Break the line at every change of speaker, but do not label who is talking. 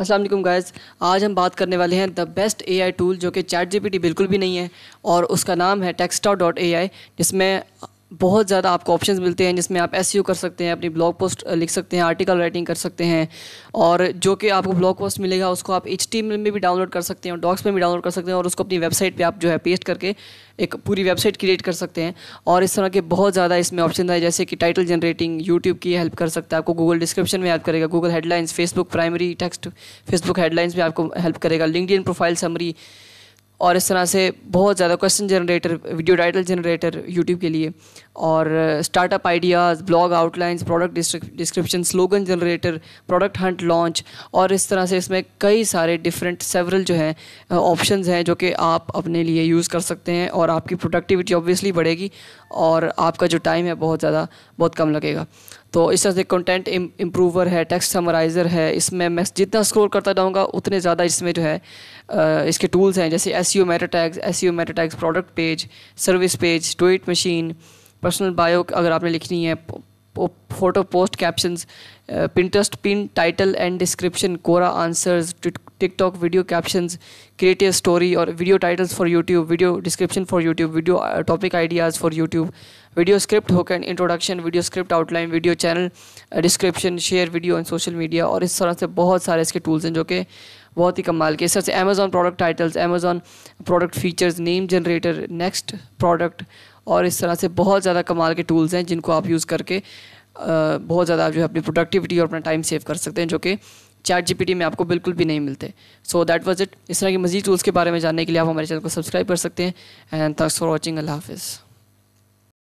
Aslam guys आज हम बात करने वाले हैं the best A I tool जो कि चैट टी बिल्कुल भी नहीं है और उसका नाम है टेक्सटा डॉट ए आई जिसमें बहुत ज़्यादा आपको ऑप्शन मिलते हैं जिसमें आप एस कर सकते हैं अपनी ब्लॉग पोस्ट लिख सकते हैं आर्टिकल राइटिंग कर सकते हैं और जो कि आपको ब्लॉग पोस्ट मिलेगा उसको आप एच में भी डाउनलोड कर सकते हैं और डॉक्स में भी डाउनलोड कर सकते हैं और उसको अपनी वेबसाइट पर आप जो है पेस्ट करके एक पूरी वेबसाइट क्रिएट कर सकते हैं और इस तरह के बहुत ज़्यादा इसमें ऑप्शन है जैसे कि टाइटल जनरेटिंग यूट्यूब की हेल्प कर सकता है आपको गूगल डिस्क्रिप्शन में हेल्प करेगा Google headlines Facebook primary text Facebook headlines में आपको हेल्प करेगा लिंकड प्रोफाइल समरी और इस तरह से बहुत ज़्यादा question generator video title generator YouTube के लिए और startup ideas blog outlines product description slogan generator Product Hunt launch और इस तरह से इसमें कई सारे डिफरेंट सेवरल जो हैं ऑप्शंस uh, हैं जो कि आप अपने लिए यूज़ कर सकते हैं और आपकी प्रोडक्टिविटी ऑब्वियसली बढ़ेगी और आपका जो टाइम है बहुत ज़्यादा बहुत कम लगेगा तो इस तरह से कंटेंट इम्प्रूवर है टेक्स्ट समराइज़र है इसमें मैं जितना स्क्रॉल करता जाऊँगा उतने ज़्यादा इसमें जो है इसके टूल्स हैं जैसे S U meta tags S U meta tags product page service page tweet machine personal bio अगर आपने लिखनी है photo post caption Pinterest pin title and description Quora answers TikTok video caption creative story और video titles for YouTube video description for YouTube video topic ideas for YouTube video script हो होकर introduction video script outline video channel description share video and social media और इस तरह से बहुत सारे इसके टूल्स हैं जो कि बहुत ही कमाल के इस तरह से Amazon product titles Amazon product features name generator next product और इस तरह से बहुत ज़्यादा कमाल के टूल्स हैं जिनको आप यूज़ करके बहुत ज़्यादा आप जो है अपनी प्रोडक्टिविटी और अपना टाइम सेव कर सकते हैं जो कि चैट जी में आपको बिल्कुल भी नहीं मिलते सो दैट वॉज इट इस तरह के मजीद टूल्स के बारे में जानने के लिए आप हमारे चैनल को सब्सक्राइब कर सकते हैं एंड थैंक्स फॉर वॉचिंग अल्लाह हाफिज़